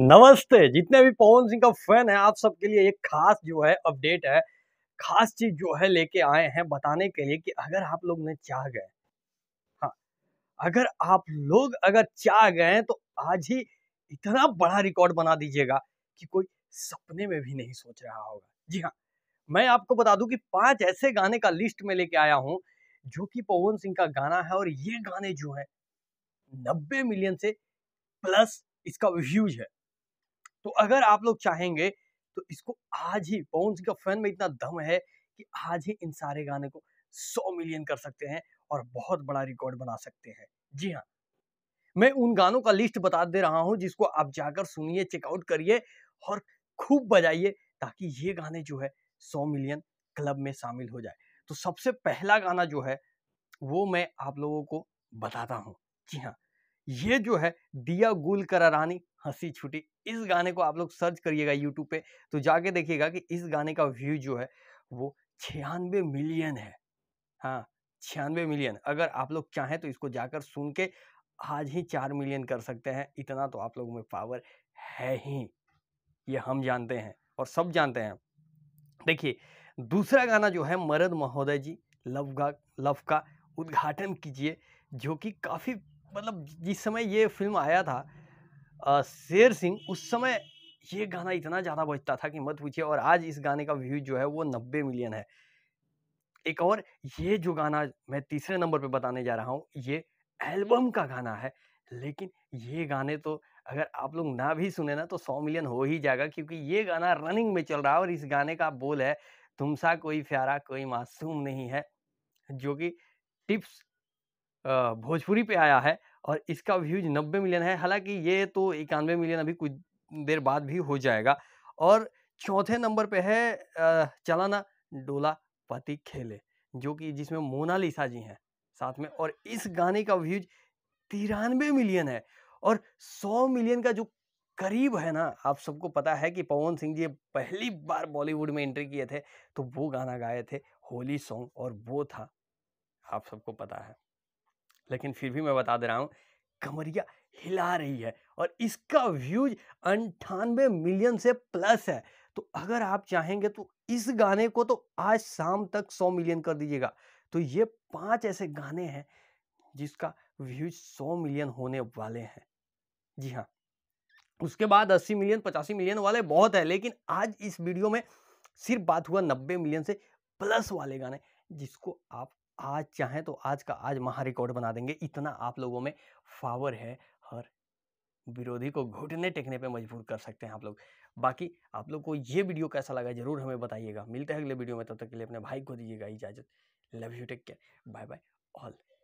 नमस्ते जितने भी पवन सिंह का फैन है आप सबके लिए एक खास जो है अपडेट है खास चीज जो है लेके आए हैं बताने के लिए कि अगर आप लोग ने चाह गए हाँ अगर आप लोग अगर चाह गए तो आज ही इतना बड़ा रिकॉर्ड बना दीजिएगा कि कोई सपने में भी नहीं सोच रहा होगा जी हाँ मैं आपको बता दूं कि पांच ऐसे गाने का लिस्ट में लेके आया हूं जो कि पवन सिंह का गाना है और ये गाने जो है नब्बे मिलियन से प्लस इसका व्यूज है तो अगर आप लोग चाहेंगे तो इसको आज ही बाउंस का फैन में इतना दम है कि आज ही इन सारे गाने को सौ मिलियन कर सकते हैं और बहुत बड़ा रिकॉर्ड बना सकते हैं जी हाँ मैं उन गानों का लिस्ट बता दे रहा हूं जिसको आप जाकर सुनिए चेकआउट करिए और खूब बजाइए ताकि ये गाने जो है सौ मिलियन क्लब में शामिल हो जाए तो सबसे पहला गाना जो है वो मैं आप लोगों को बताता हूँ जी हाँ ये जो है दिया गुल करा रानी हंसी छुटी इस गाने को आप लोग सर्च करिएगा यूट्यूब पे तो जाके देखिएगा कि इस गाने का व्यू जो है वो छियानवे मिलियन है हाँ छियानवे मिलियन अगर आप लोग चाहें तो इसको जाकर सुन के आज ही चार मिलियन कर सकते हैं इतना तो आप लोगों में पावर है ही ये हम जानते हैं और सब जानते हैं देखिए दूसरा गाना जो है मरद महोदय जी लव गा लव का उद्घाटन कीजिए जो कि काफ़ी मतलब जिस समय ये फिल्म आया था शेर सिंह उस समय ये गाना इतना ज़्यादा बजता था कि मत पूछिए और आज इस गाने का व्यू जो है वो नब्बे मिलियन है एक और ये जो गाना मैं तीसरे नंबर पे बताने जा रहा हूँ ये एल्बम का गाना है लेकिन ये गाने तो अगर आप लोग ना भी सुने ना तो सौ मिलियन हो ही जाएगा क्योंकि ये गाना रनिंग में चल रहा है और इस गाने का बोल है तुमसा कोई प्यारा कोई मासूम नहीं है जो कि टिप्स भोजपुरी पे आया है और इसका व्यूज 90 मिलियन है हालांकि ये तो इक्यानवे मिलियन अभी कुछ देर बाद भी हो जाएगा और चौथे नंबर पे है चलाना डोला पति खेले जो कि जिसमें मोनालिसा जी हैं साथ में और इस गाने का व्यूज तिरानवे मिलियन है और 100 मिलियन का जो करीब है ना आप सबको पता है कि पवन सिंह जी पहली बार बॉलीवुड में एंट्री किए थे तो वो गाना गाए थे होली सॉन्ग और वो था आप सबको पता है लेकिन फिर भी मैं बता दे रहा हूँ कमरिया हिला रही है और इसका व्यूज अंठानवे मिलियन से प्लस है तो अगर आप चाहेंगे तो इस गाने को तो आज शाम तक सौ मिलियन कर दीजिएगा तो ये पांच ऐसे गाने हैं जिसका व्यूज सौ मिलियन होने वाले हैं जी हाँ उसके बाद अस्सी मिलियन पचासी मिलियन वाले बहुत है लेकिन आज इस वीडियो में सिर्फ बात हुआ नब्बे मिलियन से प्लस वाले गाने जिसको आप आज चाहें तो आज का आज महा रिकॉर्ड बना देंगे इतना आप लोगों में पावर है हर विरोधी को घुटने टेकने पे मजबूर कर सकते हैं आप लोग बाकी आप लोग को ये वीडियो कैसा लगा जरूर हमें बताइएगा मिलते हैं अगले वीडियो में तब तो तक के लिए अपने भाई को दीजिएगा इजाज़त love you take care bye bye all